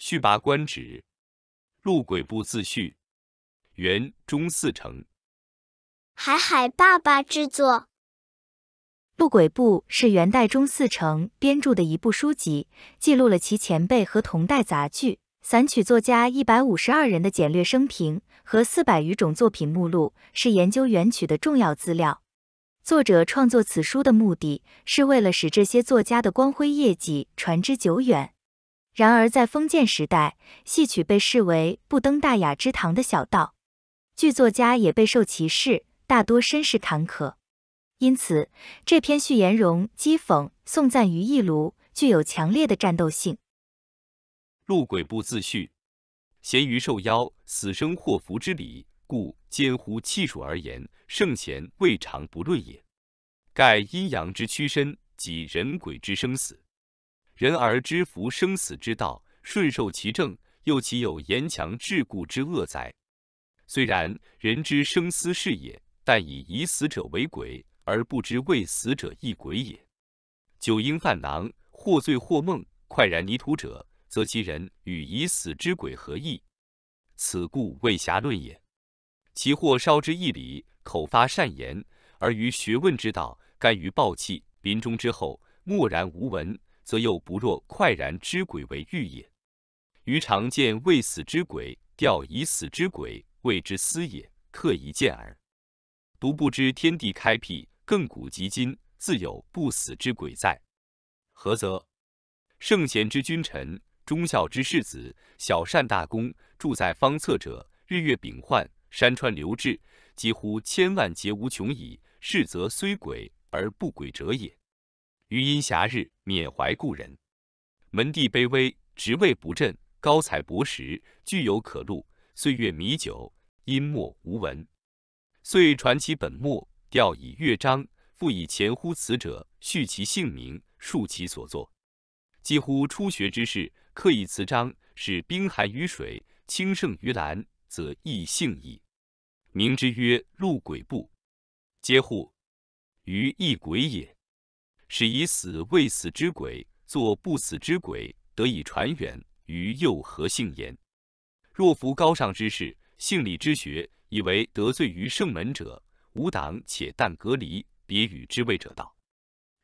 续跋官职，陆鬼部自序，元中四成。海海爸爸制作。陆鬼部是元代中四成编著的一部书籍，记录了其前辈和同代杂剧、散曲作家一百五十二人的简略生平和四百余种作品目录，是研究元曲的重要资料。作者创作此书的目的是为了使这些作家的光辉业绩传之久远。然而，在封建时代，戏曲被视为不登大雅之堂的小道，剧作家也备受歧视，大多身世坎坷。因此，这篇序言容讥讽、颂赞于一炉，具有强烈的战斗性。陆鬼不自序，咸鱼受妖死生祸福之理，故兼乎气数而言，圣贤未尝不论也。盖阴阳之屈伸，即人鬼之生死。人而知服生死之道，顺受其正，又岂有严强桎梏之恶哉？虽然人之生死是也，但以已死者为鬼，而不知未死者亦鬼也。酒应饭囊，或醉或梦，快然泥土者，则其人与已死之鬼何异？此故未暇论也。其或稍知一理，口发善言，而于学问之道甘于暴弃，临终之后，默然无闻。则又不若快然之鬼为愈也。余常见未死之鬼，吊已死之鬼，谓之思也，特一见耳。独不知天地开辟，亘古及今，自有不死之鬼在。何则？圣贤之君臣，忠孝之世子，小善大功，住在方策者，日月炳焕，山川流志，几乎千万劫无穷矣。是则虽鬼而不鬼者也。余因暇日，缅怀故人。门第卑微，职位不振，高才薄识，具有可录。岁月弥久，音默无闻。遂传其本末，调以乐章，复以前乎词者，续其姓名，述其所作。几乎初学之士，刻以词章，使冰寒于水，清胜于蓝，则易性矣。名之曰陆鬼步，皆乎于一鬼也。使以死未死之鬼作不死之鬼，得以传远于又何幸焉？若夫高尚之士，性理之学，以为得罪于圣门者，吾党且但隔离，别与之位者道。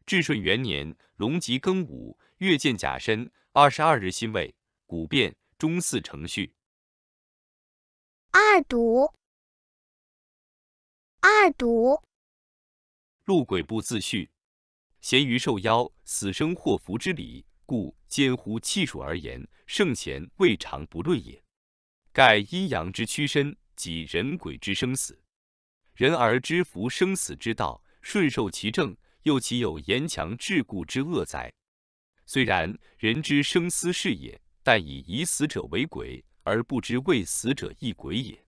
至顺元年，龙吉庚午，月，见甲申二十二日辛未，古变中四程序。二读二读，路鬼不自序。咸于受邀，死生祸福之理，故兼乎气数而言，圣贤未尝不论也。盖阴阳之屈伸，即人鬼之生死。人而知福生死之道，顺受其正，又岂有严强桎梏之恶哉？虽然，人之生死是也，但以以死者为鬼，而不知为死者亦鬼也。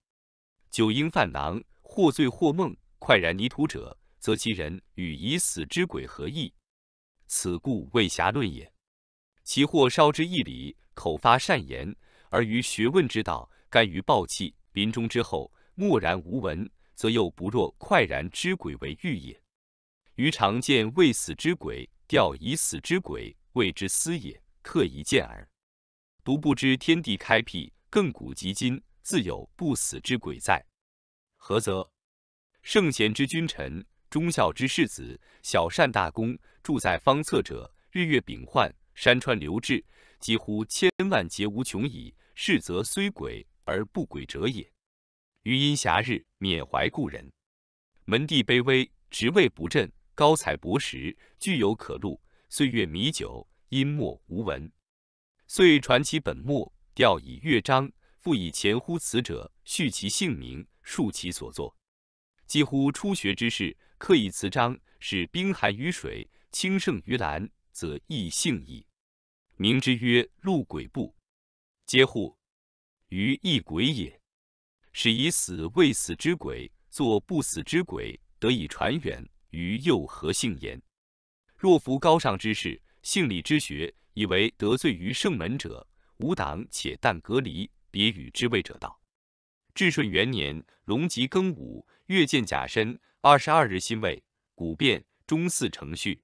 九婴犯囊，或醉或梦，快然泥土者。则其人与已死之鬼何异？此故未暇论也。其或稍之一理，口发善言，而于学问之道甘于暴弃，临终之后默然无闻，则又不若快然之鬼为欲也。余常见未死之鬼吊已死之鬼，谓之思也，特一见耳。独不知天地开辟，亘古及今，自有不死之鬼在。何则？圣贤之君臣。忠孝之世子，小善大功，住在方策者，日月炳焕，山川流志，几乎千万劫无穷矣。世则虽诡而不诡者也。余因暇日，缅怀故人，门第卑微，职位不振，高才薄识，具有可录。岁月弥久，湮没无闻，遂传其本末，调以乐章，复以前乎此者，续其姓名，述其所作，几乎初学之士。刻意辞章，使冰寒于水，清胜于蓝，则易性矣。名之曰入鬼部，皆乎于异鬼也。使以死未死之鬼，作不死之鬼，得以传远，于又何幸焉？若夫高尚之士，性理之学，以为得罪于圣门者，无党且但隔离，别与之位者道。至顺元年，龙吉庚午，月见甲申，二十二日辛未，古变中四成序。